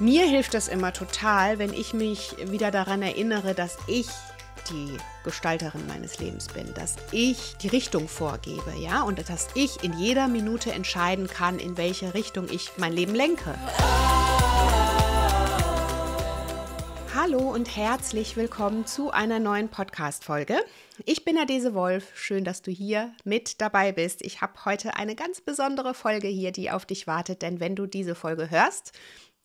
Mir hilft das immer total, wenn ich mich wieder daran erinnere, dass ich die Gestalterin meines Lebens bin, dass ich die Richtung vorgebe, ja, und dass ich in jeder Minute entscheiden kann, in welche Richtung ich mein Leben lenke. Hallo und herzlich willkommen zu einer neuen Podcast-Folge. Ich bin Adese Wolf. Schön, dass du hier mit dabei bist. Ich habe heute eine ganz besondere Folge hier, die auf dich wartet, denn wenn du diese Folge hörst,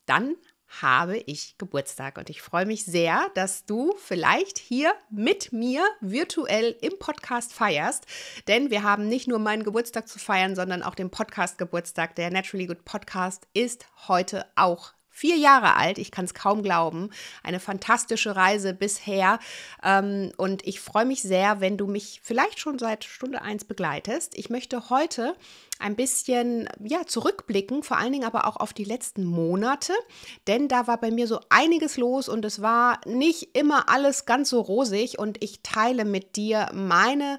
dann habe ich Geburtstag und ich freue mich sehr, dass du vielleicht hier mit mir virtuell im Podcast feierst, denn wir haben nicht nur meinen Geburtstag zu feiern, sondern auch den Podcast Geburtstag. Der Naturally Good Podcast ist heute auch vier Jahre alt, ich kann es kaum glauben. Eine fantastische Reise bisher. Ähm, und ich freue mich sehr, wenn du mich vielleicht schon seit Stunde eins begleitest. Ich möchte heute ein bisschen ja, zurückblicken, vor allen Dingen aber auch auf die letzten Monate, denn da war bei mir so einiges los und es war nicht immer alles ganz so rosig und ich teile mit dir meine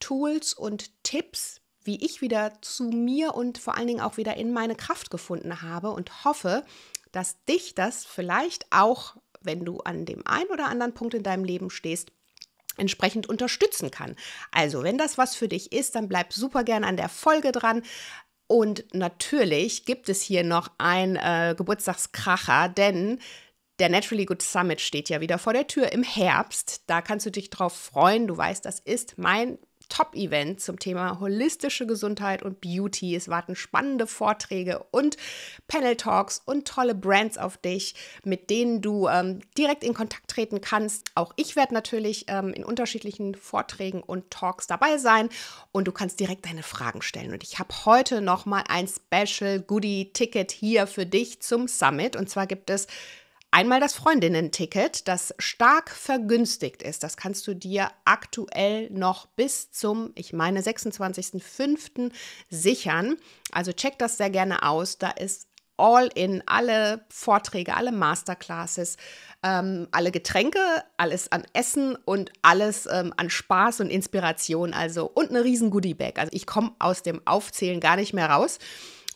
Tools und Tipps, wie ich wieder zu mir und vor allen Dingen auch wieder in meine Kraft gefunden habe und hoffe, dass dich das vielleicht auch, wenn du an dem einen oder anderen Punkt in deinem Leben stehst, entsprechend unterstützen kann. Also, wenn das was für dich ist, dann bleib super gern an der Folge dran. Und natürlich gibt es hier noch ein äh, Geburtstagskracher, denn der Naturally Good Summit steht ja wieder vor der Tür im Herbst. Da kannst du dich drauf freuen. Du weißt, das ist mein Top-Event zum Thema holistische Gesundheit und Beauty. Es warten spannende Vorträge und Panel-Talks und tolle Brands auf dich, mit denen du ähm, direkt in Kontakt treten kannst. Auch ich werde natürlich ähm, in unterschiedlichen Vorträgen und Talks dabei sein und du kannst direkt deine Fragen stellen. Und ich habe heute nochmal ein Special Goodie-Ticket hier für dich zum Summit. Und zwar gibt es Einmal das Freundinnen-Ticket, das stark vergünstigt ist. Das kannst du dir aktuell noch bis zum, ich meine, 26.05. sichern. Also check das sehr gerne aus. Da ist all in, alle Vorträge, alle Masterclasses, ähm, alle Getränke, alles an Essen und alles ähm, an Spaß und Inspiration. Also und eine riesen Goodie-Bag. Also ich komme aus dem Aufzählen gar nicht mehr raus.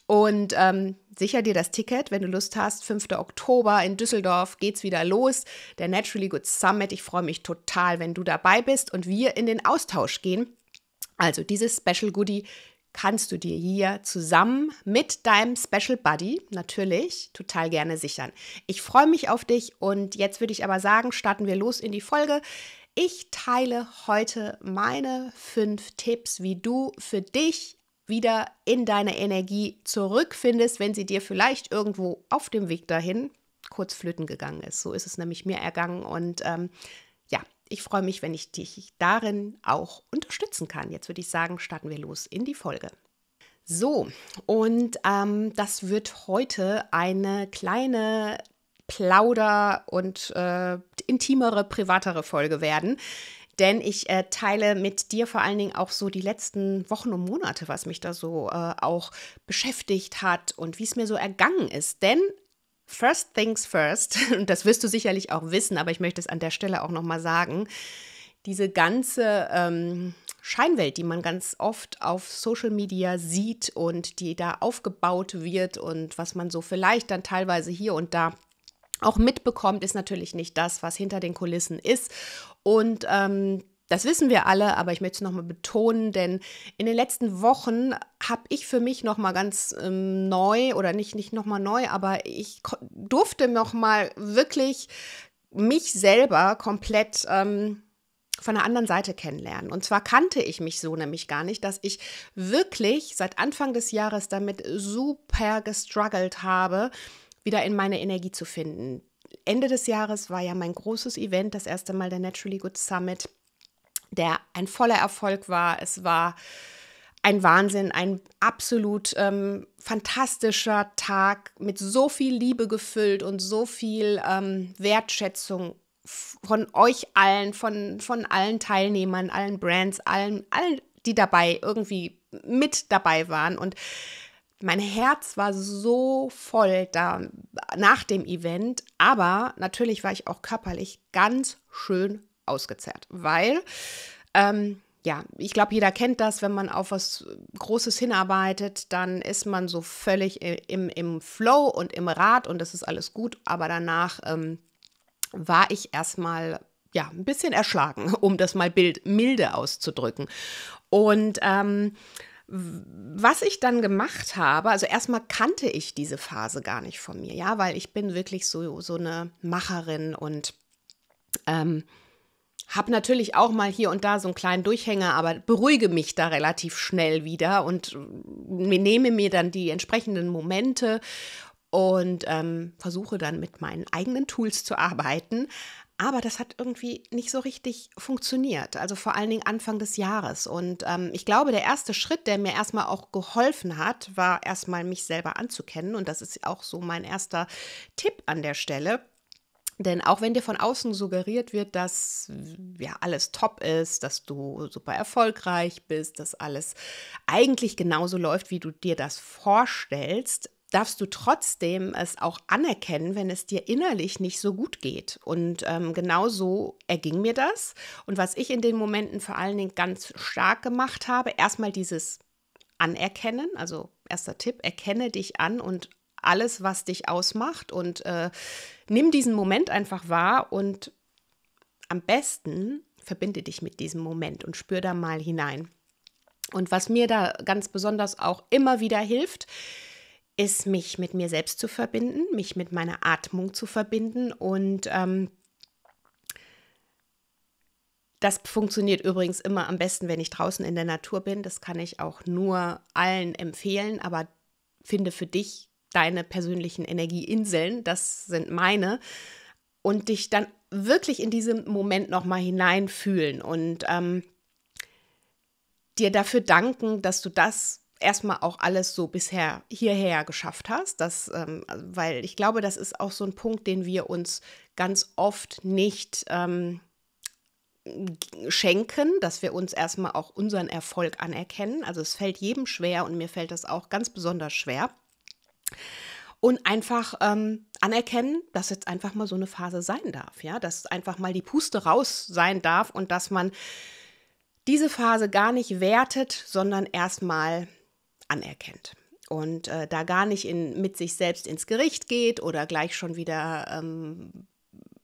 Und ähm, sicher dir das Ticket, wenn du Lust hast. 5. Oktober in Düsseldorf geht's wieder los. Der Naturally Good Summit. Ich freue mich total, wenn du dabei bist und wir in den Austausch gehen. Also dieses Special Goodie kannst du dir hier zusammen mit deinem Special Buddy natürlich total gerne sichern. Ich freue mich auf dich und jetzt würde ich aber sagen, starten wir los in die Folge. Ich teile heute meine fünf Tipps, wie du für dich wieder in deine Energie zurückfindest, wenn sie dir vielleicht irgendwo auf dem Weg dahin kurz flöten gegangen ist. So ist es nämlich mir ergangen und ähm, ja, ich freue mich, wenn ich dich darin auch unterstützen kann. Jetzt würde ich sagen, starten wir los in die Folge. So, und ähm, das wird heute eine kleine Plauder- und äh, intimere, privatere Folge werden. Denn ich äh, teile mit dir vor allen Dingen auch so die letzten Wochen und Monate, was mich da so äh, auch beschäftigt hat und wie es mir so ergangen ist. Denn First Things First, und das wirst du sicherlich auch wissen, aber ich möchte es an der Stelle auch nochmal sagen, diese ganze ähm, Scheinwelt, die man ganz oft auf Social Media sieht und die da aufgebaut wird und was man so vielleicht dann teilweise hier und da auch mitbekommt, ist natürlich nicht das, was hinter den Kulissen ist. Und ähm, das wissen wir alle, aber ich möchte es nochmal betonen, denn in den letzten Wochen habe ich für mich nochmal ganz ähm, neu oder nicht, nicht nochmal neu, aber ich durfte nochmal wirklich mich selber komplett ähm, von der anderen Seite kennenlernen. Und zwar kannte ich mich so nämlich gar nicht, dass ich wirklich seit Anfang des Jahres damit super gestruggelt habe, wieder in meine Energie zu finden. Ende des Jahres war ja mein großes Event, das erste Mal der Naturally Good Summit, der ein voller Erfolg war. Es war ein Wahnsinn, ein absolut ähm, fantastischer Tag mit so viel Liebe gefüllt und so viel ähm, Wertschätzung von euch allen, von, von allen Teilnehmern, allen Brands, allen, allen, die dabei irgendwie mit dabei waren. Und mein Herz war so voll da nach dem Event, aber natürlich war ich auch körperlich ganz schön ausgezerrt, weil ähm, ja, ich glaube, jeder kennt das, wenn man auf was Großes hinarbeitet, dann ist man so völlig im, im Flow und im Rad und das ist alles gut, aber danach ähm, war ich erstmal ja, ein bisschen erschlagen, um das mal bild milde auszudrücken. Und ähm, was ich dann gemacht habe, also erstmal kannte ich diese Phase gar nicht von mir, ja, weil ich bin wirklich so, so eine Macherin und ähm, habe natürlich auch mal hier und da so einen kleinen Durchhänger, aber beruhige mich da relativ schnell wieder und äh, nehme mir dann die entsprechenden Momente und ähm, versuche dann mit meinen eigenen Tools zu arbeiten. Aber das hat irgendwie nicht so richtig funktioniert. Also vor allen Dingen Anfang des Jahres. Und ähm, ich glaube, der erste Schritt, der mir erstmal auch geholfen hat, war erstmal mich selber anzukennen. Und das ist auch so mein erster Tipp an der Stelle. Denn auch wenn dir von außen suggeriert wird, dass ja alles top ist, dass du super erfolgreich bist, dass alles eigentlich genauso läuft, wie du dir das vorstellst, darfst du trotzdem es auch anerkennen, wenn es dir innerlich nicht so gut geht. Und ähm, genau so erging mir das. Und was ich in den Momenten vor allen Dingen ganz stark gemacht habe, erstmal dieses Anerkennen, also erster Tipp, erkenne dich an und alles, was dich ausmacht und äh, nimm diesen Moment einfach wahr und am besten verbinde dich mit diesem Moment und spür da mal hinein. Und was mir da ganz besonders auch immer wieder hilft, ist, mich mit mir selbst zu verbinden, mich mit meiner Atmung zu verbinden und ähm, das funktioniert übrigens immer am besten, wenn ich draußen in der Natur bin. Das kann ich auch nur allen empfehlen, aber finde für dich deine persönlichen Energieinseln, das sind meine, und dich dann wirklich in diesem Moment nochmal hineinfühlen und ähm, dir dafür danken, dass du das erstmal auch alles so bisher hierher geschafft hast. Das, ähm, also, weil ich glaube, das ist auch so ein Punkt, den wir uns ganz oft nicht ähm, schenken, dass wir uns erstmal auch unseren Erfolg anerkennen. Also es fällt jedem schwer und mir fällt das auch ganz besonders schwer. Und einfach ähm, anerkennen, dass jetzt einfach mal so eine Phase sein darf, ja, dass einfach mal die Puste raus sein darf und dass man diese Phase gar nicht wertet, sondern erstmal anerkennt und äh, da gar nicht in, mit sich selbst ins Gericht geht oder gleich schon wieder ähm,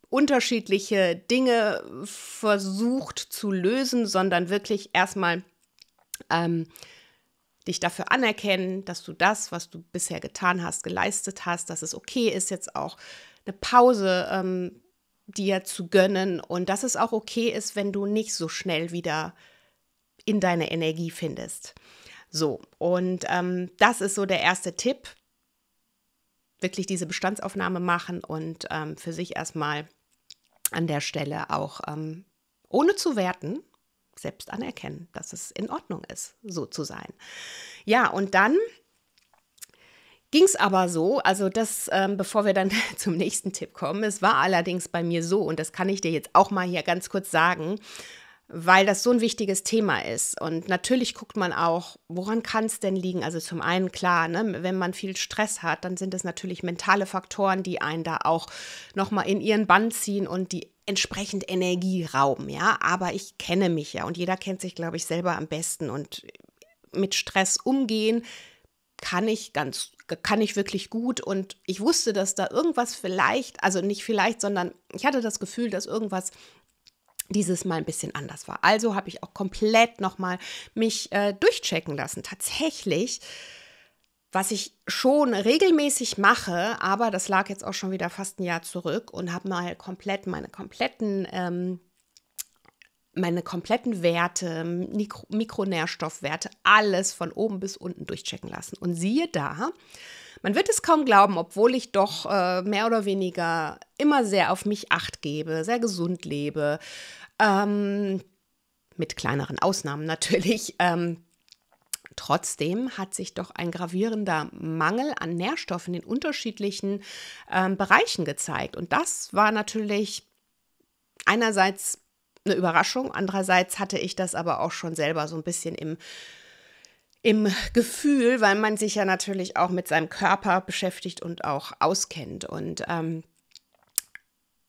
unterschiedliche Dinge versucht zu lösen, sondern wirklich erstmal ähm, dich dafür anerkennen, dass du das, was du bisher getan hast, geleistet hast, dass es okay ist, jetzt auch eine Pause ähm, dir zu gönnen und dass es auch okay ist, wenn du nicht so schnell wieder in deine Energie findest. So, und ähm, das ist so der erste Tipp. Wirklich diese Bestandsaufnahme machen und ähm, für sich erstmal an der Stelle auch ähm, ohne zu werten, selbst anerkennen, dass es in Ordnung ist, so zu sein. Ja, und dann ging es aber so, also das, ähm, bevor wir dann zum nächsten Tipp kommen, es war allerdings bei mir so, und das kann ich dir jetzt auch mal hier ganz kurz sagen, weil das so ein wichtiges Thema ist. Und natürlich guckt man auch, woran kann es denn liegen? Also zum einen klar, ne, wenn man viel Stress hat, dann sind es natürlich mentale Faktoren, die einen da auch nochmal in ihren Bann ziehen und die entsprechend Energie rauben, ja. Aber ich kenne mich ja und jeder kennt sich, glaube ich, selber am besten und mit Stress umgehen kann ich ganz kann ich wirklich gut und ich wusste, dass da irgendwas vielleicht, also nicht vielleicht, sondern ich hatte das Gefühl, dass irgendwas dieses Mal ein bisschen anders war. Also habe ich auch komplett nochmal mich äh, durchchecken lassen. Tatsächlich, was ich schon regelmäßig mache, aber das lag jetzt auch schon wieder fast ein Jahr zurück und habe mal komplett meine kompletten ähm, meine kompletten Werte, Mikro Mikronährstoffwerte, alles von oben bis unten durchchecken lassen. Und siehe da, man wird es kaum glauben, obwohl ich doch äh, mehr oder weniger immer sehr auf mich acht gebe, sehr gesund lebe, ähm, mit kleineren Ausnahmen natürlich. Ähm, Trotzdem hat sich doch ein gravierender Mangel an Nährstoffen in unterschiedlichen ähm, Bereichen gezeigt. Und das war natürlich einerseits eine Überraschung. Andererseits hatte ich das aber auch schon selber so ein bisschen im im Gefühl, weil man sich ja natürlich auch mit seinem Körper beschäftigt und auch auskennt. Und ähm,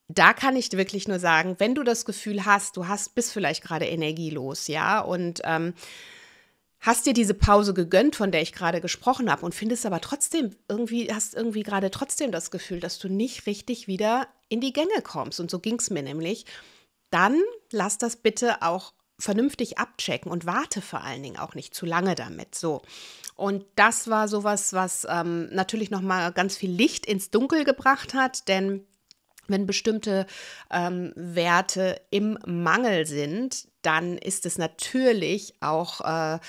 da kann ich wirklich nur sagen, wenn du das Gefühl hast, du hast, bist vielleicht gerade energielos, ja, und ähm, hast dir diese Pause gegönnt, von der ich gerade gesprochen habe, und findest aber trotzdem irgendwie, hast irgendwie gerade trotzdem das Gefühl, dass du nicht richtig wieder in die Gänge kommst. Und so ging es mir nämlich dann lass das bitte auch vernünftig abchecken und warte vor allen Dingen auch nicht zu lange damit. So. Und das war sowas, was ähm, natürlich nochmal ganz viel Licht ins Dunkel gebracht hat, denn wenn bestimmte ähm, Werte im Mangel sind, dann ist es natürlich auch äh,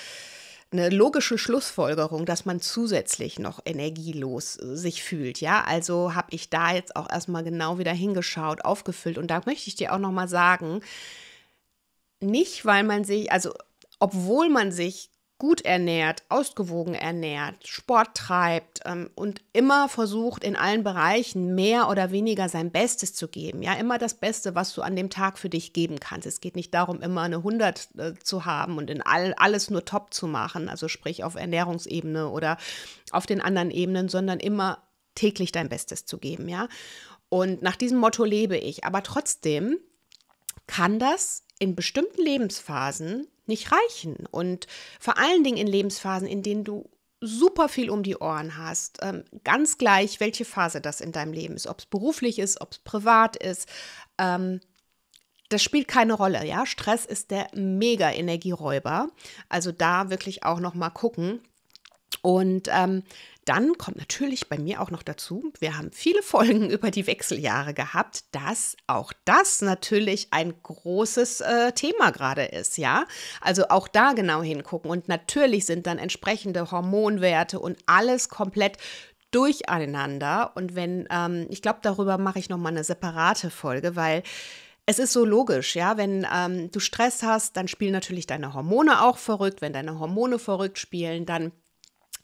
eine logische Schlussfolgerung, dass man zusätzlich noch energielos äh, sich fühlt. Ja, also habe ich da jetzt auch erstmal genau wieder hingeschaut, aufgefüllt. Und da möchte ich dir auch nochmal sagen, nicht weil man sich, also obwohl man sich gut ernährt, ausgewogen ernährt, Sport treibt ähm, und immer versucht, in allen Bereichen mehr oder weniger sein Bestes zu geben. Ja, immer das Beste, was du an dem Tag für dich geben kannst. Es geht nicht darum, immer eine 100 äh, zu haben und in all, alles nur top zu machen, also sprich auf Ernährungsebene oder auf den anderen Ebenen, sondern immer täglich dein Bestes zu geben. Ja, und nach diesem Motto lebe ich. Aber trotzdem kann das in bestimmten Lebensphasen nicht reichen. Und vor allen Dingen in Lebensphasen, in denen du super viel um die Ohren hast, ähm, ganz gleich, welche Phase das in deinem Leben ist, ob es beruflich ist, ob es privat ist, ähm, das spielt keine Rolle, ja. Stress ist der Mega-Energieräuber. Also da wirklich auch noch mal gucken. Und ähm, dann kommt natürlich bei mir auch noch dazu, wir haben viele Folgen über die Wechseljahre gehabt, dass auch das natürlich ein großes äh, Thema gerade ist, ja. Also auch da genau hingucken. Und natürlich sind dann entsprechende Hormonwerte und alles komplett durcheinander. Und wenn, ähm, ich glaube, darüber mache ich nochmal eine separate Folge, weil es ist so logisch, ja, wenn ähm, du Stress hast, dann spielen natürlich deine Hormone auch verrückt. Wenn deine Hormone verrückt spielen, dann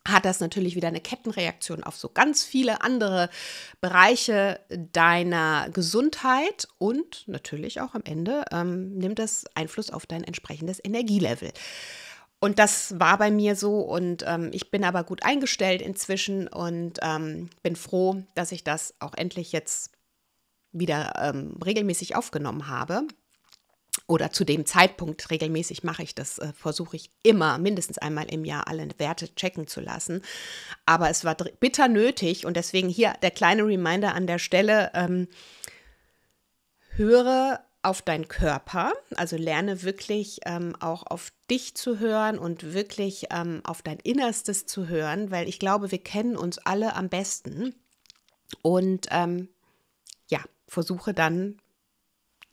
hat das natürlich wieder eine Kettenreaktion auf so ganz viele andere Bereiche deiner Gesundheit und natürlich auch am Ende ähm, nimmt das Einfluss auf dein entsprechendes Energielevel. Und das war bei mir so und ähm, ich bin aber gut eingestellt inzwischen und ähm, bin froh, dass ich das auch endlich jetzt wieder ähm, regelmäßig aufgenommen habe oder zu dem Zeitpunkt regelmäßig mache ich das, äh, versuche ich immer mindestens einmal im Jahr alle Werte checken zu lassen. Aber es war bitter nötig und deswegen hier der kleine Reminder an der Stelle, ähm, höre auf deinen Körper, also lerne wirklich ähm, auch auf dich zu hören und wirklich ähm, auf dein Innerstes zu hören, weil ich glaube, wir kennen uns alle am besten. Und ähm, ja, versuche dann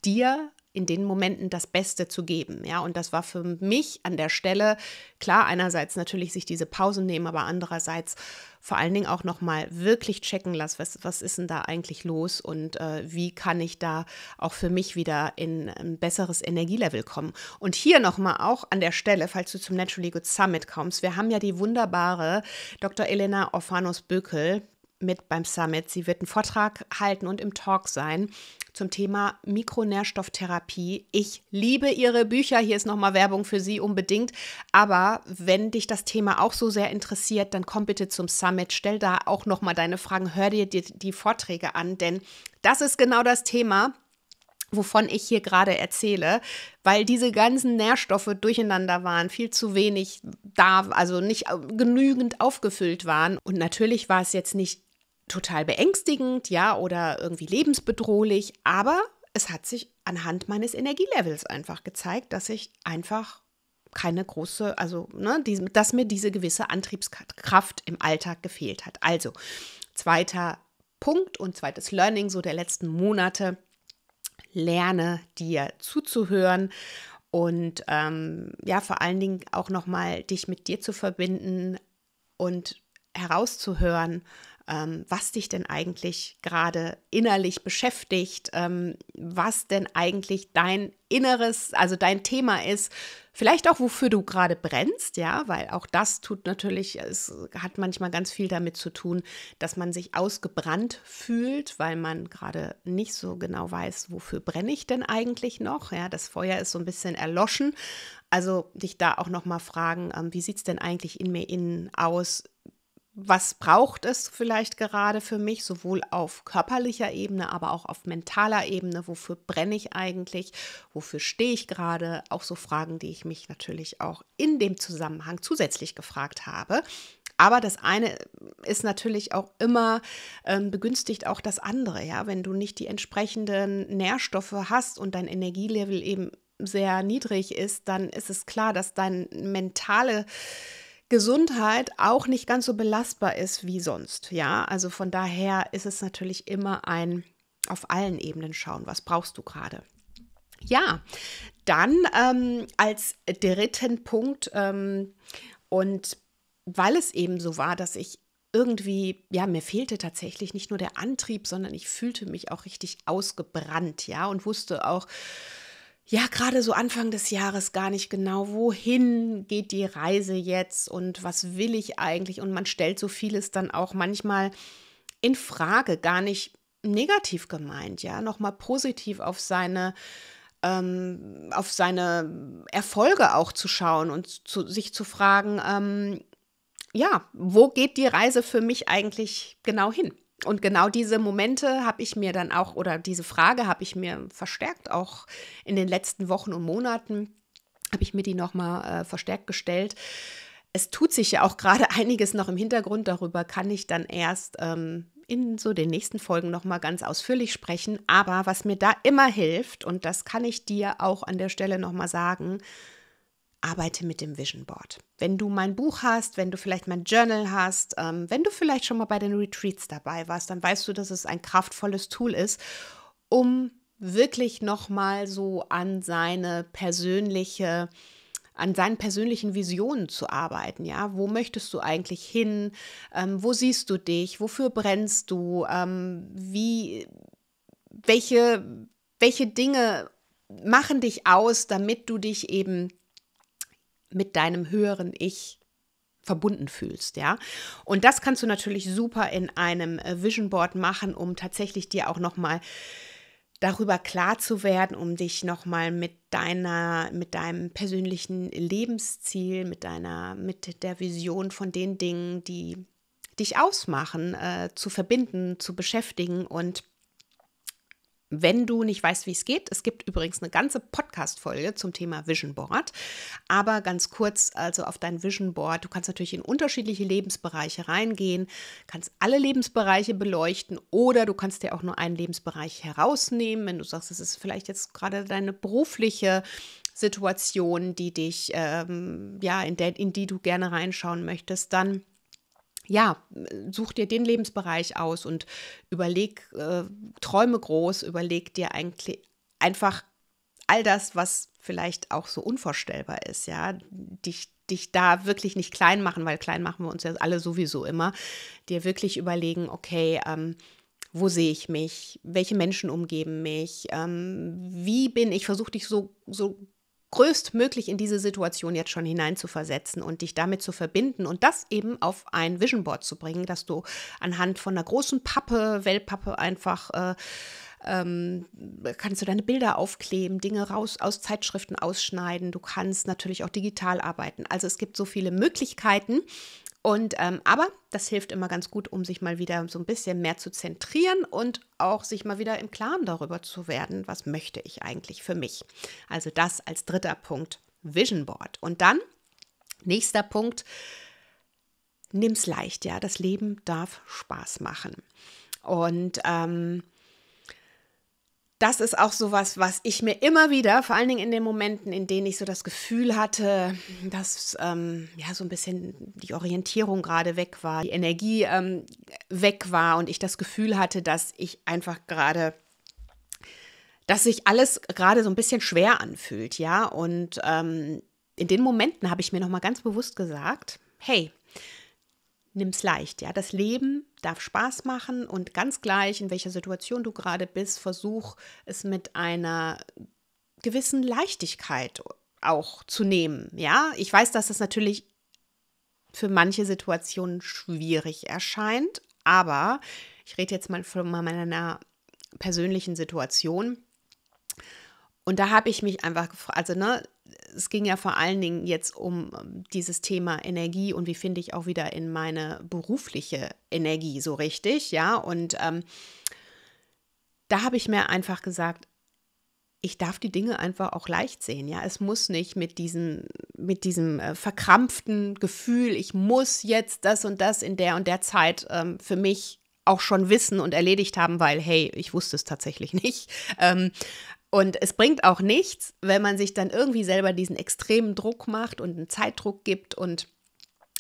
dir in den Momenten das Beste zu geben. Ja, und das war für mich an der Stelle klar einerseits natürlich sich diese Pausen nehmen, aber andererseits vor allen Dingen auch nochmal wirklich checken lassen, was, was ist denn da eigentlich los und äh, wie kann ich da auch für mich wieder in ein besseres Energielevel kommen. Und hier nochmal auch an der Stelle, falls du zum Naturally Good Summit kommst, wir haben ja die wunderbare Dr. Elena Orfanos-Böckel, mit beim Summit. Sie wird einen Vortrag halten und im Talk sein zum Thema Mikronährstofftherapie. Ich liebe ihre Bücher. Hier ist nochmal Werbung für sie unbedingt. Aber wenn dich das Thema auch so sehr interessiert, dann komm bitte zum Summit. Stell da auch nochmal deine Fragen. Hör dir die, die Vorträge an, denn das ist genau das Thema wovon ich hier gerade erzähle, weil diese ganzen Nährstoffe durcheinander waren, viel zu wenig da, also nicht äh, genügend aufgefüllt waren. Und natürlich war es jetzt nicht total beängstigend, ja, oder irgendwie lebensbedrohlich, aber es hat sich anhand meines Energielevels einfach gezeigt, dass ich einfach keine große, also ne, die, dass mir diese gewisse Antriebskraft im Alltag gefehlt hat. Also, zweiter Punkt und zweites Learning so der letzten Monate, lerne dir zuzuhören und ähm, ja, vor allen Dingen auch nochmal dich mit dir zu verbinden und herauszuhören, ähm, was dich denn eigentlich gerade innerlich beschäftigt, ähm, was denn eigentlich dein inneres, also dein Thema ist, vielleicht auch wofür du gerade brennst, ja, weil auch das tut natürlich, es hat manchmal ganz viel damit zu tun, dass man sich ausgebrannt fühlt, weil man gerade nicht so genau weiß, wofür brenne ich denn eigentlich noch, ja, das Feuer ist so ein bisschen erloschen, also dich da auch noch mal fragen, ähm, wie sieht es denn eigentlich in mir innen aus? was braucht es vielleicht gerade für mich, sowohl auf körperlicher Ebene, aber auch auf mentaler Ebene, wofür brenne ich eigentlich, wofür stehe ich gerade, auch so Fragen, die ich mich natürlich auch in dem Zusammenhang zusätzlich gefragt habe. Aber das eine ist natürlich auch immer ähm, begünstigt auch das andere, ja, wenn du nicht die entsprechenden Nährstoffe hast und dein Energielevel eben sehr niedrig ist, dann ist es klar, dass dein mentale Gesundheit auch nicht ganz so belastbar ist wie sonst. Ja, also von daher ist es natürlich immer ein auf allen Ebenen schauen, was brauchst du gerade. Ja, dann ähm, als dritten Punkt ähm, und weil es eben so war, dass ich irgendwie, ja, mir fehlte tatsächlich nicht nur der Antrieb, sondern ich fühlte mich auch richtig ausgebrannt, ja, und wusste auch, ja, gerade so Anfang des Jahres gar nicht genau, wohin geht die Reise jetzt und was will ich eigentlich? Und man stellt so vieles dann auch manchmal in Frage, gar nicht negativ gemeint, ja, nochmal positiv auf seine ähm, auf seine Erfolge auch zu schauen und zu, sich zu fragen, ähm, ja, wo geht die Reise für mich eigentlich genau hin? und genau diese Momente habe ich mir dann auch, oder diese Frage habe ich mir verstärkt, auch in den letzten Wochen und Monaten habe ich mir die nochmal äh, verstärkt gestellt. Es tut sich ja auch gerade einiges noch im Hintergrund, darüber kann ich dann erst ähm, in so den nächsten Folgen nochmal ganz ausführlich sprechen. Aber was mir da immer hilft, und das kann ich dir auch an der Stelle nochmal sagen, arbeite mit dem Vision Board. Wenn du mein Buch hast, wenn du vielleicht mein Journal hast, ähm, wenn du vielleicht schon mal bei den Retreats dabei warst, dann weißt du, dass es ein kraftvolles Tool ist, um wirklich nochmal so an seine persönliche an seinen persönlichen Visionen zu arbeiten. Ja, wo möchtest du eigentlich hin? Ähm, wo siehst du dich? Wofür brennst du? Ähm, wie, welche, welche Dinge machen dich aus, damit du dich eben mit deinem höheren Ich verbunden fühlst, ja. Und das kannst du natürlich super in einem äh, Vision Board machen, um tatsächlich dir auch noch mal darüber klar zu werden, um dich noch mal mit deiner mit deinem persönlichen Lebensziel, mit deiner mit der Vision von den Dingen, die dich ausmachen, äh, zu verbinden, zu beschäftigen und wenn du nicht weißt, wie es geht, es gibt übrigens eine ganze Podcast-Folge zum Thema Vision Board. Aber ganz kurz, also auf dein Vision Board, du kannst natürlich in unterschiedliche Lebensbereiche reingehen, kannst alle Lebensbereiche beleuchten oder du kannst dir auch nur einen Lebensbereich herausnehmen, wenn du sagst, es ist vielleicht jetzt gerade deine berufliche Situation, die dich, ähm, ja, in, der, in die du gerne reinschauen möchtest, dann ja, such dir den Lebensbereich aus und überleg, äh, träume groß, überleg dir eigentlich einfach all das, was vielleicht auch so unvorstellbar ist, ja, dich, dich da wirklich nicht klein machen, weil klein machen wir uns ja alle sowieso immer, dir wirklich überlegen, okay, ähm, wo sehe ich mich, welche Menschen umgeben mich, ähm, wie bin ich, versuch dich so, so größtmöglich in diese Situation jetzt schon hineinzuversetzen und dich damit zu verbinden und das eben auf ein Vision Board zu bringen, dass du anhand von einer großen Pappe, Weltpappe einfach äh, ähm, kannst du deine Bilder aufkleben, Dinge raus aus Zeitschriften ausschneiden, du kannst natürlich auch digital arbeiten. Also es gibt so viele Möglichkeiten und ähm, aber das hilft immer ganz gut, um sich mal wieder so ein bisschen mehr zu zentrieren und auch sich mal wieder im Klaren darüber zu werden, was möchte ich eigentlich für mich. Also das als dritter Punkt Vision Board. Und dann nächster Punkt, nimm's leicht, ja, das Leben darf Spaß machen. Und ähm, das ist auch sowas, was ich mir immer wieder, vor allen Dingen in den Momenten, in denen ich so das Gefühl hatte, dass ähm, ja so ein bisschen die Orientierung gerade weg war, die Energie ähm, weg war und ich das Gefühl hatte, dass ich einfach gerade dass sich alles gerade so ein bisschen schwer anfühlt, ja. Und ähm, in den Momenten habe ich mir nochmal ganz bewusst gesagt, hey, nimm's leicht. Ja, das Leben darf Spaß machen und ganz gleich, in welcher Situation du gerade bist, versuch es mit einer gewissen Leichtigkeit auch zu nehmen. Ja, ich weiß, dass das natürlich für manche Situationen schwierig erscheint, aber ich rede jetzt mal von meiner persönlichen Situation. Und da habe ich mich einfach gefragt, also ne, es ging ja vor allen Dingen jetzt um ähm, dieses Thema Energie und wie finde ich auch wieder in meine berufliche Energie so richtig, ja. Und ähm, da habe ich mir einfach gesagt, ich darf die Dinge einfach auch leicht sehen, ja. Es muss nicht mit diesem, mit diesem äh, verkrampften Gefühl, ich muss jetzt das und das in der und der Zeit ähm, für mich auch schon wissen und erledigt haben, weil, hey, ich wusste es tatsächlich nicht. Ähm, und es bringt auch nichts, wenn man sich dann irgendwie selber diesen extremen Druck macht und einen Zeitdruck gibt und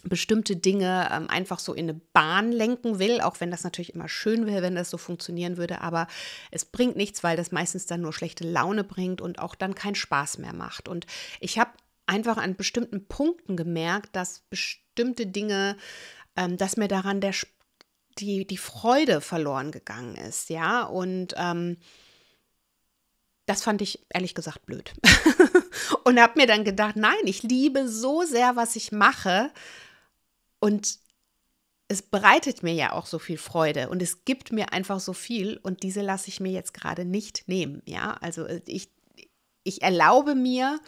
bestimmte Dinge ähm, einfach so in eine Bahn lenken will, auch wenn das natürlich immer schön wäre, wenn das so funktionieren würde, aber es bringt nichts, weil das meistens dann nur schlechte Laune bringt und auch dann keinen Spaß mehr macht. Und ich habe einfach an bestimmten Punkten gemerkt, dass bestimmte Dinge, ähm, dass mir daran der, die, die Freude verloren gegangen ist, ja, und ähm, das fand ich ehrlich gesagt blöd. und habe mir dann gedacht, nein, ich liebe so sehr, was ich mache. Und es bereitet mir ja auch so viel Freude und es gibt mir einfach so viel und diese lasse ich mir jetzt gerade nicht nehmen. Ja, also äh, ich, ich erlaube mir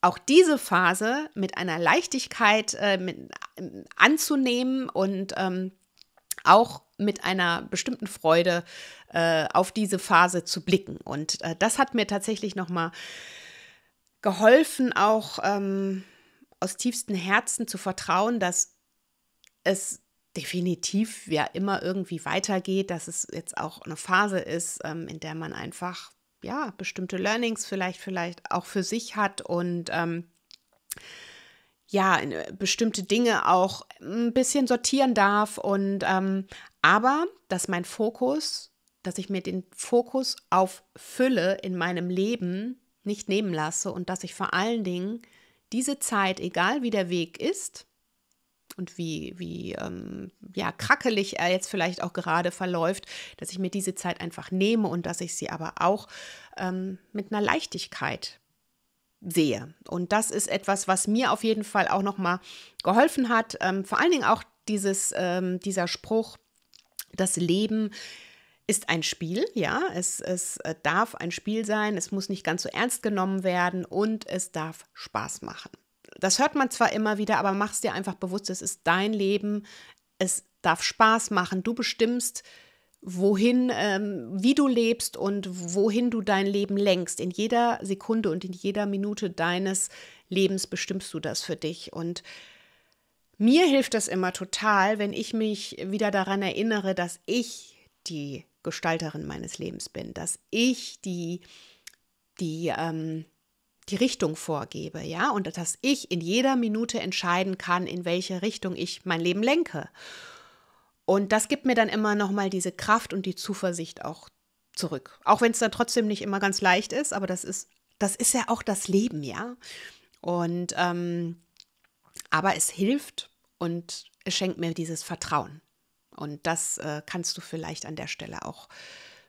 auch diese Phase mit einer Leichtigkeit äh, mit, äh, anzunehmen und ähm, auch mit einer bestimmten Freude äh, auf diese Phase zu blicken. Und äh, das hat mir tatsächlich nochmal geholfen, auch ähm, aus tiefstem Herzen zu vertrauen, dass es definitiv ja immer irgendwie weitergeht, dass es jetzt auch eine Phase ist, ähm, in der man einfach ja bestimmte Learnings vielleicht vielleicht auch für sich hat und ähm, ja, äh, bestimmte Dinge auch ein bisschen sortieren darf und ähm, aber, dass mein Fokus, dass ich mir den Fokus auf Fülle in meinem Leben nicht nehmen lasse und dass ich vor allen Dingen diese Zeit, egal wie der Weg ist und wie, wie ähm, ja, krackelig er jetzt vielleicht auch gerade verläuft, dass ich mir diese Zeit einfach nehme und dass ich sie aber auch ähm, mit einer Leichtigkeit sehe. Und das ist etwas, was mir auf jeden Fall auch nochmal geholfen hat. Ähm, vor allen Dingen auch dieses, ähm, dieser Spruch, das Leben ist ein Spiel, ja, es, es äh, darf ein Spiel sein, es muss nicht ganz so ernst genommen werden und es darf Spaß machen. Das hört man zwar immer wieder, aber mach es dir einfach bewusst, es ist dein Leben, es darf Spaß machen, du bestimmst, wohin, ähm, wie du lebst und wohin du dein Leben lenkst. In jeder Sekunde und in jeder Minute deines Lebens bestimmst du das für dich. Und mir hilft das immer total, wenn ich mich wieder daran erinnere, dass ich die Gestalterin meines Lebens bin, dass ich die, die, ähm, die Richtung vorgebe, ja, und dass ich in jeder Minute entscheiden kann, in welche Richtung ich mein Leben lenke. Und das gibt mir dann immer nochmal diese Kraft und die Zuversicht auch zurück. Auch wenn es dann trotzdem nicht immer ganz leicht ist, aber das ist, das ist ja auch das Leben, ja. Und ähm, aber es hilft und es schenkt mir dieses Vertrauen. Und das äh, kannst du vielleicht an der Stelle auch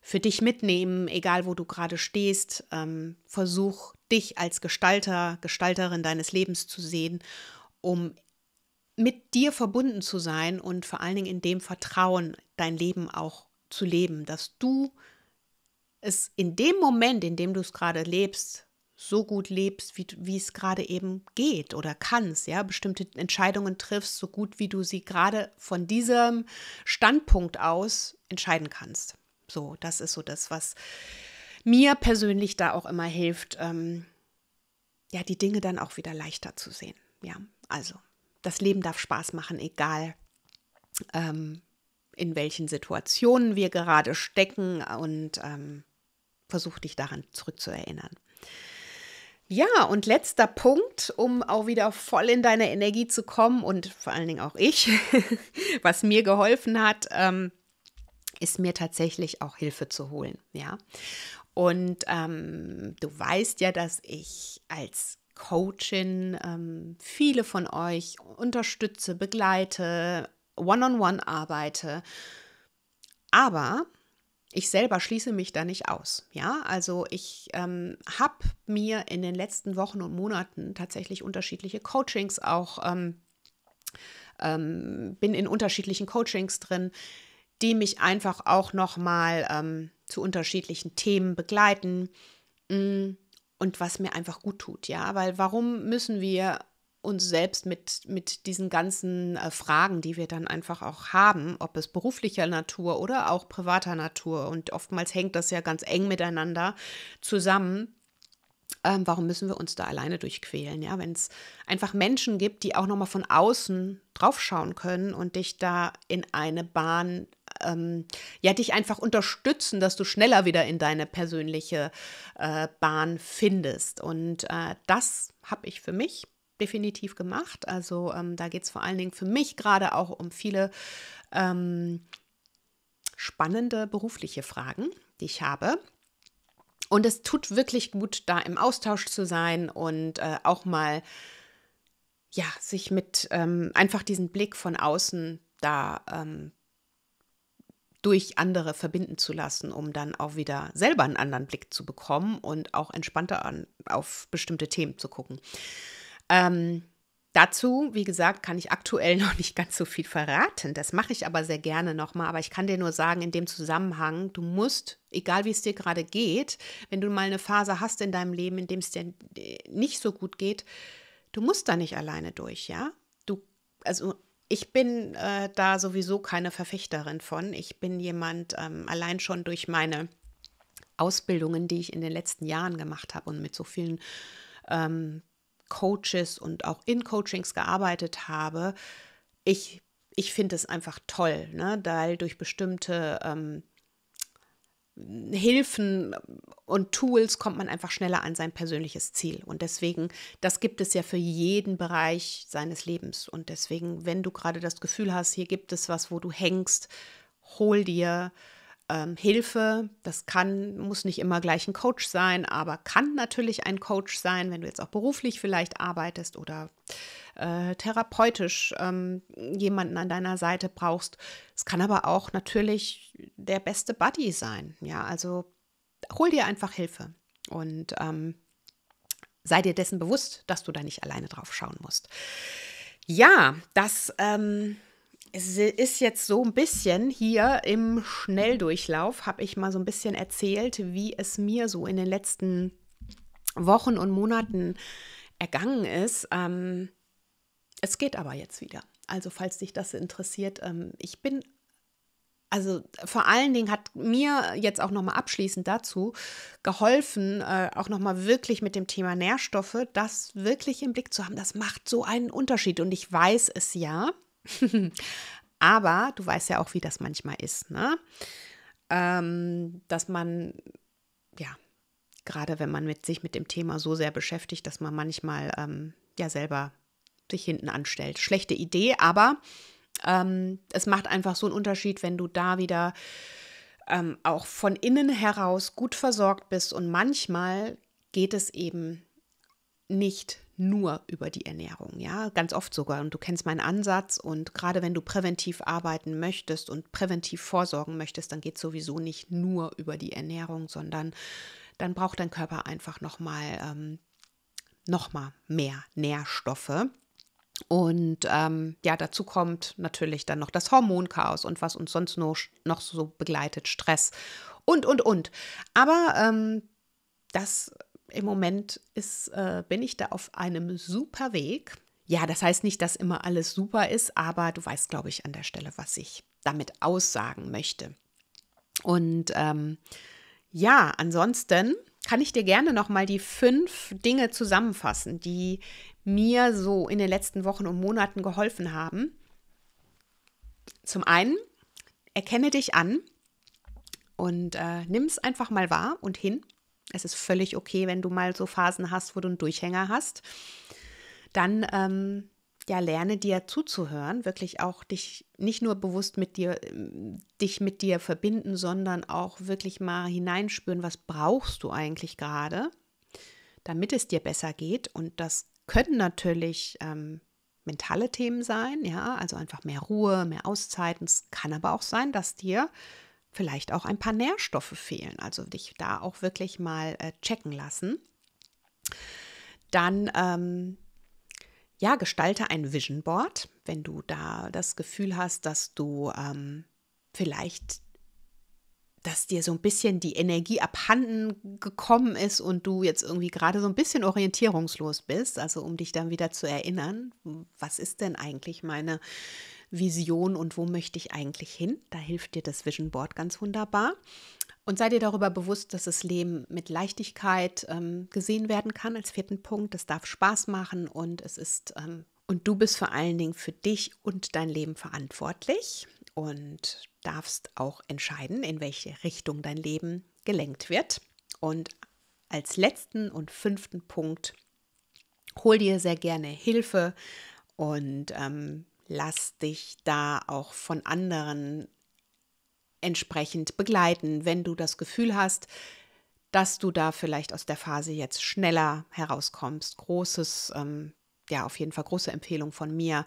für dich mitnehmen, egal wo du gerade stehst. Ähm, versuch dich als Gestalter, Gestalterin deines Lebens zu sehen, um mit dir verbunden zu sein und vor allen Dingen in dem Vertrauen dein Leben auch zu leben, dass du es in dem Moment, in dem du es gerade lebst, so gut lebst, wie, wie es gerade eben geht oder kannst, ja, bestimmte Entscheidungen triffst, so gut wie du sie gerade von diesem Standpunkt aus entscheiden kannst. So, das ist so das, was mir persönlich da auch immer hilft, ähm, ja, die Dinge dann auch wieder leichter zu sehen. Ja, also das Leben darf Spaß machen, egal ähm, in welchen Situationen wir gerade stecken und ähm, versuch dich daran zurückzuerinnern. Ja, und letzter Punkt, um auch wieder voll in deine Energie zu kommen und vor allen Dingen auch ich, was mir geholfen hat, ähm, ist mir tatsächlich auch Hilfe zu holen. Ja, und ähm, du weißt ja, dass ich als Coachin, ähm, viele von euch unterstütze, begleite, one-on-one -on -one arbeite. Aber ich selber schließe mich da nicht aus. Ja, also ich ähm, habe mir in den letzten Wochen und Monaten tatsächlich unterschiedliche Coachings auch, ähm, ähm, bin in unterschiedlichen Coachings drin, die mich einfach auch nochmal ähm, zu unterschiedlichen Themen begleiten. Mhm und was mir einfach gut tut, ja, weil warum müssen wir uns selbst mit, mit diesen ganzen äh, Fragen, die wir dann einfach auch haben, ob es beruflicher Natur oder auch privater Natur und oftmals hängt das ja ganz eng miteinander zusammen. Ähm, warum müssen wir uns da alleine durchquälen, ja, wenn es einfach Menschen gibt, die auch noch mal von außen draufschauen können und dich da in eine Bahn ähm, ja, dich einfach unterstützen, dass du schneller wieder in deine persönliche äh, Bahn findest. Und äh, das habe ich für mich definitiv gemacht. Also ähm, da geht es vor allen Dingen für mich gerade auch um viele ähm, spannende berufliche Fragen, die ich habe. Und es tut wirklich gut, da im Austausch zu sein und äh, auch mal, ja, sich mit ähm, einfach diesen Blick von außen da ähm, durch andere verbinden zu lassen, um dann auch wieder selber einen anderen Blick zu bekommen und auch entspannter an, auf bestimmte Themen zu gucken. Ähm, Dazu, wie gesagt, kann ich aktuell noch nicht ganz so viel verraten. Das mache ich aber sehr gerne nochmal. Aber ich kann dir nur sagen, in dem Zusammenhang, du musst, egal wie es dir gerade geht, wenn du mal eine Phase hast in deinem Leben, in dem es dir nicht so gut geht, du musst da nicht alleine durch, ja? also ich bin äh, da sowieso keine Verfechterin von. Ich bin jemand, ähm, allein schon durch meine Ausbildungen, die ich in den letzten Jahren gemacht habe und mit so vielen ähm, Coaches und auch in Coachings gearbeitet habe, ich, ich finde es einfach toll, ne? weil durch bestimmte ähm, Hilfen und Tools kommt man einfach schneller an sein persönliches Ziel. Und deswegen, das gibt es ja für jeden Bereich seines Lebens. Und deswegen, wenn du gerade das Gefühl hast, hier gibt es was, wo du hängst, hol dir ähm, Hilfe. Das kann, muss nicht immer gleich ein Coach sein, aber kann natürlich ein Coach sein, wenn du jetzt auch beruflich vielleicht arbeitest oder äh, therapeutisch ähm, jemanden an deiner Seite brauchst. Es kann aber auch natürlich der beste Buddy sein. Ja, also hol dir einfach Hilfe und ähm, sei dir dessen bewusst, dass du da nicht alleine drauf schauen musst. Ja, das ähm, es ist jetzt so ein bisschen hier im Schnelldurchlauf, habe ich mal so ein bisschen erzählt, wie es mir so in den letzten Wochen und Monaten ergangen ist. Ähm, es geht aber jetzt wieder. Also falls dich das interessiert, ähm, ich bin, also vor allen Dingen hat mir jetzt auch nochmal abschließend dazu geholfen, äh, auch nochmal wirklich mit dem Thema Nährstoffe, das wirklich im Blick zu haben. Das macht so einen Unterschied und ich weiß es ja. Aber du weißt ja auch, wie das manchmal ist, ne? Ähm, dass man, ja, gerade wenn man mit sich mit dem Thema so sehr beschäftigt, dass man manchmal ähm, ja selber sich hinten anstellt. Schlechte Idee, aber ähm, es macht einfach so einen Unterschied, wenn du da wieder ähm, auch von innen heraus gut versorgt bist und manchmal geht es eben nicht nur über die Ernährung, ja, ganz oft sogar. Und du kennst meinen Ansatz und gerade wenn du präventiv arbeiten möchtest und präventiv vorsorgen möchtest, dann geht sowieso nicht nur über die Ernährung, sondern dann braucht dein Körper einfach nochmal ähm, noch mal mehr Nährstoffe. Und ähm, ja, dazu kommt natürlich dann noch das Hormonchaos und was uns sonst noch, noch so begleitet, Stress und, und, und. Aber ähm, das im Moment ist, äh, bin ich da auf einem super Weg. Ja, das heißt nicht, dass immer alles super ist, aber du weißt, glaube ich, an der Stelle, was ich damit aussagen möchte. Und ähm, ja, ansonsten kann ich dir gerne nochmal die fünf Dinge zusammenfassen, die mir so in den letzten Wochen und Monaten geholfen haben. Zum einen, erkenne dich an und äh, nimm es einfach mal wahr und hin es ist völlig okay, wenn du mal so Phasen hast, wo du einen Durchhänger hast. Dann ähm, ja, lerne dir zuzuhören, wirklich auch dich nicht nur bewusst mit dir, dich mit dir verbinden, sondern auch wirklich mal hineinspüren, was brauchst du eigentlich gerade, damit es dir besser geht. Und das können natürlich ähm, mentale Themen sein, ja, also einfach mehr Ruhe, mehr Auszeiten. Es kann aber auch sein, dass dir vielleicht auch ein paar Nährstoffe fehlen. Also dich da auch wirklich mal äh, checken lassen. Dann ähm, ja, gestalte ein Vision Board, wenn du da das Gefühl hast, dass du ähm, vielleicht, dass dir so ein bisschen die Energie abhanden gekommen ist und du jetzt irgendwie gerade so ein bisschen orientierungslos bist, also um dich dann wieder zu erinnern, was ist denn eigentlich meine Vision und wo möchte ich eigentlich hin. Da hilft dir das Vision Board ganz wunderbar. Und sei dir darüber bewusst, dass das Leben mit Leichtigkeit ähm, gesehen werden kann als vierten Punkt. Es darf Spaß machen und es ist ähm, und du bist vor allen Dingen für dich und dein Leben verantwortlich und darfst auch entscheiden, in welche Richtung dein Leben gelenkt wird. Und als letzten und fünften Punkt hol dir sehr gerne Hilfe und ähm, lass dich da auch von anderen entsprechend begleiten, wenn du das Gefühl hast, dass du da vielleicht aus der Phase jetzt schneller herauskommst. Großes, ähm, ja, auf jeden Fall große Empfehlung von mir.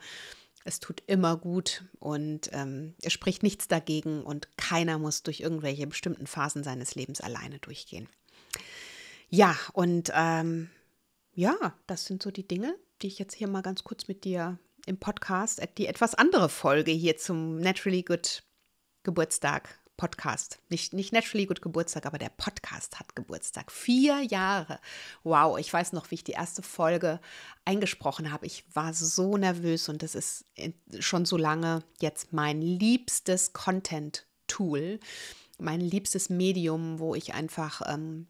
Es tut immer gut und ähm, es spricht nichts dagegen und keiner muss durch irgendwelche bestimmten Phasen seines Lebens alleine durchgehen. Ja, und ähm, ja, das sind so die Dinge, die ich jetzt hier mal ganz kurz mit dir im Podcast äh, die etwas andere Folge hier zum Naturally Good Geburtstag Podcast. Nicht, nicht Naturally Good Geburtstag, aber der Podcast hat Geburtstag. Vier Jahre. Wow, ich weiß noch, wie ich die erste Folge eingesprochen habe. Ich war so nervös und das ist schon so lange jetzt mein liebstes Content-Tool, mein liebstes Medium, wo ich einfach ähm,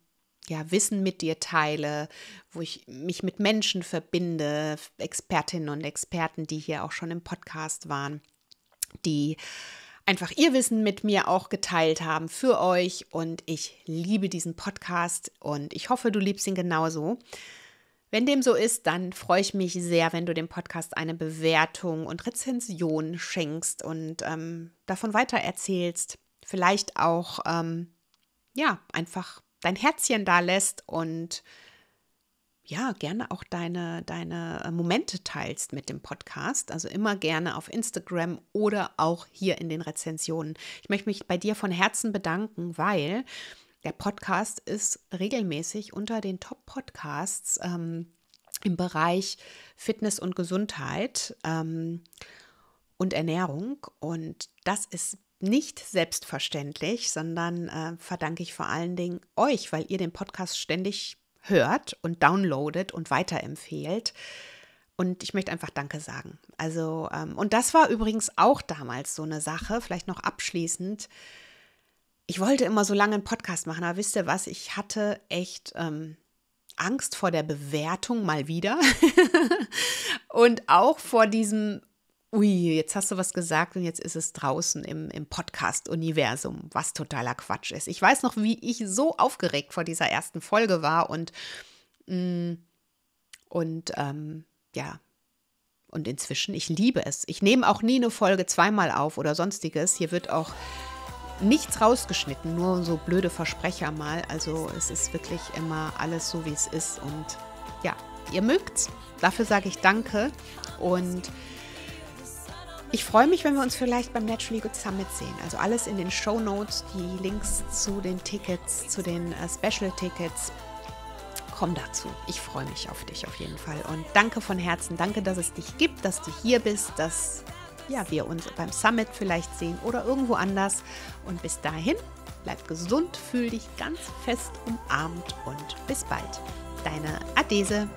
ja, Wissen mit dir teile, wo ich mich mit Menschen verbinde, Expertinnen und Experten, die hier auch schon im Podcast waren, die einfach ihr Wissen mit mir auch geteilt haben für euch. Und ich liebe diesen Podcast und ich hoffe, du liebst ihn genauso. Wenn dem so ist, dann freue ich mich sehr, wenn du dem Podcast eine Bewertung und Rezension schenkst und ähm, davon weitererzählst. Vielleicht auch, ähm, ja, einfach dein Herzchen da lässt und ja, gerne auch deine, deine äh, Momente teilst mit dem Podcast. Also immer gerne auf Instagram oder auch hier in den Rezensionen. Ich möchte mich bei dir von Herzen bedanken, weil der Podcast ist regelmäßig unter den Top-Podcasts ähm, im Bereich Fitness und Gesundheit ähm, und Ernährung. Und das ist nicht selbstverständlich, sondern äh, verdanke ich vor allen Dingen euch, weil ihr den Podcast ständig hört und downloadet und weiterempfehlt. Und ich möchte einfach Danke sagen. Also, ähm, und das war übrigens auch damals so eine Sache, vielleicht noch abschließend. Ich wollte immer so lange einen Podcast machen, aber wisst ihr was? Ich hatte echt ähm, Angst vor der Bewertung mal wieder und auch vor diesem Ui, jetzt hast du was gesagt und jetzt ist es draußen im, im Podcast-Universum, was totaler Quatsch ist. Ich weiß noch, wie ich so aufgeregt vor dieser ersten Folge war und, mm, und ähm, ja, und inzwischen, ich liebe es. Ich nehme auch nie eine Folge zweimal auf oder sonstiges. Hier wird auch nichts rausgeschnitten, nur so blöde Versprecher mal. Also es ist wirklich immer alles so, wie es ist. Und ja, ihr mögt's. Dafür sage ich danke und ich freue mich, wenn wir uns vielleicht beim Naturally Good Summit sehen. Also alles in den Show Notes, die Links zu den Tickets, zu den äh, Special Tickets. Komm dazu. Ich freue mich auf dich auf jeden Fall. Und danke von Herzen. Danke, dass es dich gibt, dass du hier bist, dass ja, wir uns beim Summit vielleicht sehen oder irgendwo anders. Und bis dahin, bleib gesund, fühl dich ganz fest umarmt und bis bald. Deine Adese.